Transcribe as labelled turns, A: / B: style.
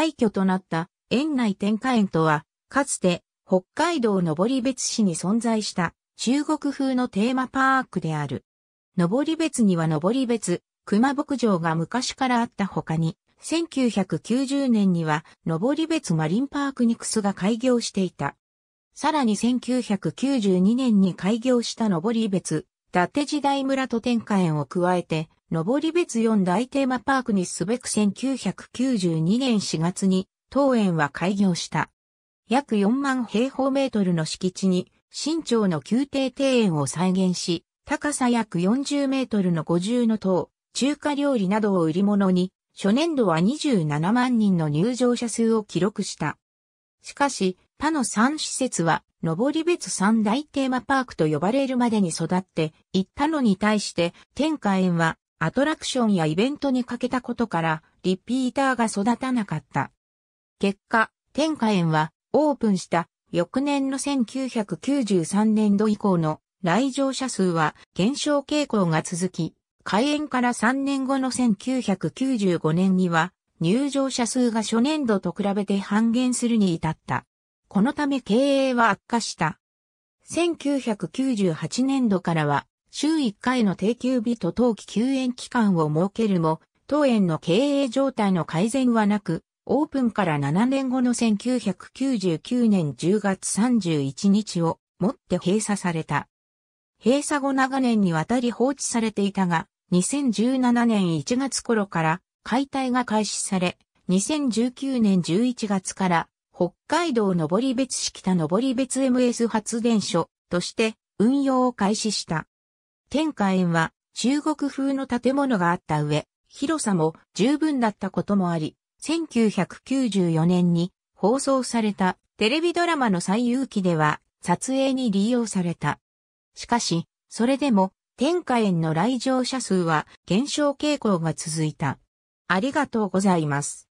A: 廃墟となった園内天下園とは、かつて北海道登別市に存在した中国風のテーマパークである。登別には登別、熊牧場が昔からあった他に、1990年には登別マリンパークニクスが開業していた。さらに1992年に開業した登別伊達時代村と天下園を加えて、登別四大テーマパークにすべく1992年4月に当園は開業した。約4万平方メートルの敷地に新町の宮廷庭園を再現し、高さ約40メートルの五重の塔、中華料理などを売り物に、初年度は27万人の入場者数を記録した。しかし、他の3施設は、登別三大テーマパークと呼ばれるまでに育っていったのに対して、天下園はアトラクションやイベントに欠けたことから、リピーターが育たなかった。結果、天下園はオープンした翌年の1993年度以降の来場者数は減少傾向が続き、開園から3年後の1995年には入場者数が初年度と比べて半減するに至った。このため経営は悪化した。1998年度からは、週1回の定休日と冬季休園期間を設けるも、当園の経営状態の改善はなく、オープンから7年後の1999年10月31日をもって閉鎖された。閉鎖後長年にわたり放置されていたが、2017年1月頃から解体が開始され、2019年11月から北海道登別市北登別 MS 発電所として運用を開始した。天下園は中国風の建物があった上、広さも十分だったこともあり、1994年に放送されたテレビドラマの最有機では撮影に利用された。しかし、それでも天下園の来場者数は減少傾向が続いた。ありがとうございます。